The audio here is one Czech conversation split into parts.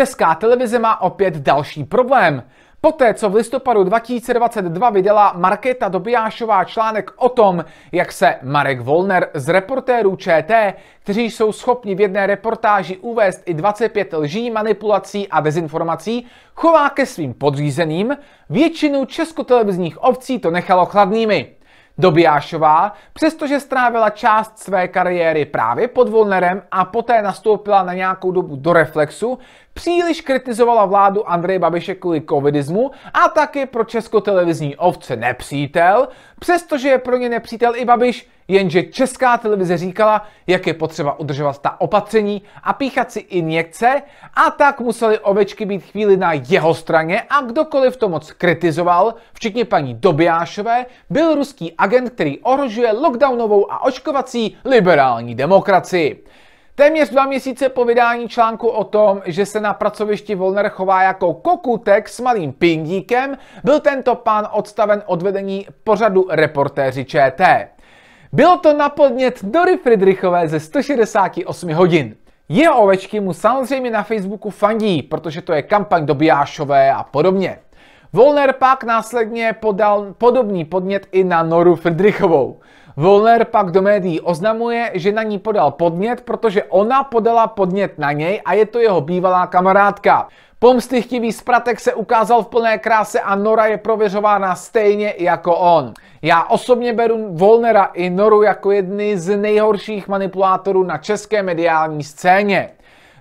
Česká televize má opět další problém. Poté, co v listopadu 2022 vydala Markéta Dobijášová článek o tom, jak se Marek Volner z reportérů ČT, kteří jsou schopni v jedné reportáži uvést i 25 lží, manipulací a dezinformací, chová ke svým podřízeným, většinu českotelevizních ovcí to nechalo chladnými. Dobijášová, přestože strávila část své kariéry právě pod Volnerem a poté nastoupila na nějakou dobu do Reflexu, příliš kritizovala vládu Andreje Babiše kvůli covidismu a taky pro českotelevizní ovce nepřítel, přestože je pro ně nepřítel i Babiš, jenže česká televize říkala, jak je potřeba udržovat ta opatření a píchat si injekce a tak museli ovečky být chvíli na jeho straně a kdokoliv to moc kritizoval, včetně paní Dobiášové, byl ruský agent, který ohrožuje lockdownovou a očkovací liberální demokracii. Téměř dva měsíce po vydání článku o tom, že se na pracovišti Volner chová jako kokutek s malým pindíkem, byl tento pán odstaven od vedení pořadu reportéři ČT. Bylo to na podnět Dory Friedrichové ze 168 hodin. Jeho ovečky mu samozřejmě na Facebooku fandí, protože to je kampaň Biášové a podobně. Volner pak následně podal podobný podnět i na Noru Friedrichovou. Volner pak do médií oznamuje, že na ní podal podnět, protože ona podala podnět na něj a je to jeho bývalá kamarádka. Pomstychtivý spratek se ukázal v plné kráse a Nora je prověřována stejně jako on. Já osobně beru Volnera i Noru jako jedny z nejhorších manipulátorů na české mediální scéně.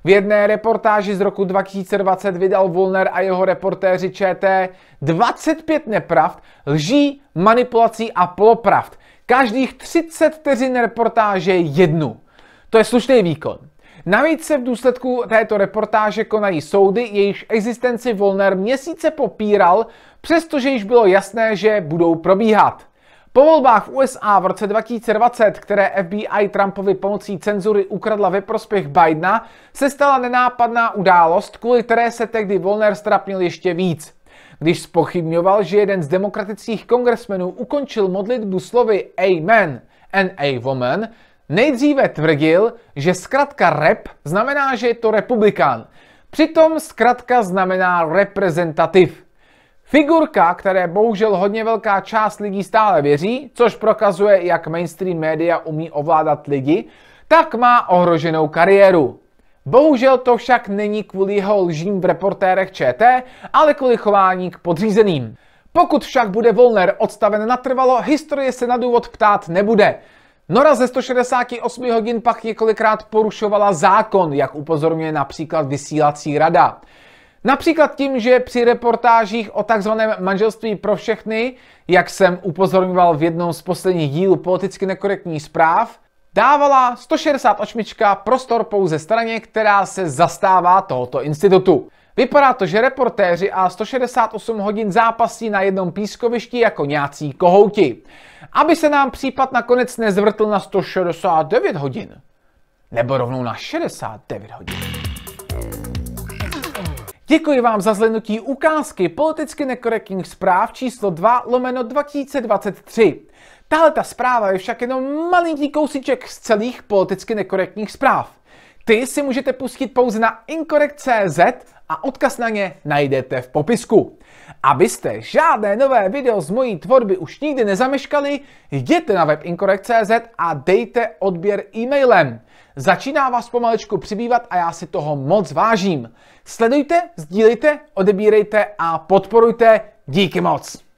V jedné reportáži z roku 2020 vydal Volner a jeho reportéři ČT 25 nepravd, lží, manipulací a polopravd. Každých 30 vteřin reportáže jednu. To je slušný výkon. Navíc se v důsledku této reportáže konají soudy, jejichž existenci Volner měsíce popíral, přestože již bylo jasné, že budou probíhat. Po volbách v USA v roce 2020, které FBI Trumpovi pomocí cenzury ukradla ve prospěch Bidena, se stala nenápadná událost, kvůli které se tehdy Volner strapnil ještě víc. Když spochybňoval, že jeden z demokratických kongresmenů ukončil modlitbu slovy Amen and a woman, nejdříve tvrdil, že zkrátka rep znamená, že je to republikán. Přitom zkrátka znamená reprezentativ. Figurka, které bohužel hodně velká část lidí stále věří, což prokazuje, jak mainstream média umí ovládat lidi, tak má ohroženou kariéru. Bohužel to však není kvůli jeho lžím v reportérech ČT, ale kvůli chování k podřízeným. Pokud však bude Volner odstaven natrvalo, historie se na důvod ptát nebude. Nora ze 168 hodin pak několikrát porušovala zákon, jak upozorňuje například vysílací rada. Například tím, že při reportážích o takzvaném manželství pro všechny, jak jsem upozorňoval v jednom z posledních dílů politicky nekorektních zpráv, dávala 168 prostor pouze straně, která se zastává tohoto institutu. Vypadá to, že reportéři a 168 hodin zápasí na jednom pískovišti jako nějací kohouti. Aby se nám případ nakonec nezvrtl na 169 hodin. Nebo rovnou na 69 hodin. Děkuji vám za zhlednutí ukázky politicky nekorektních zpráv číslo 2 lomeno 2023. Tahle ta zpráva je však jenom malinký kousíček z celých politicky nekorektních zpráv. Ty si můžete pustit pouze na incorrect.cz a odkaz na ně najdete v popisku. Abyste žádné nové video z mojí tvorby už nikdy nezameškali, jděte na web incorrect.cz a dejte odběr e-mailem. Začíná vás pomalečku přibývat a já si toho moc vážím. Sledujte, sdílejte, odebírejte a podporujte. Díky moc!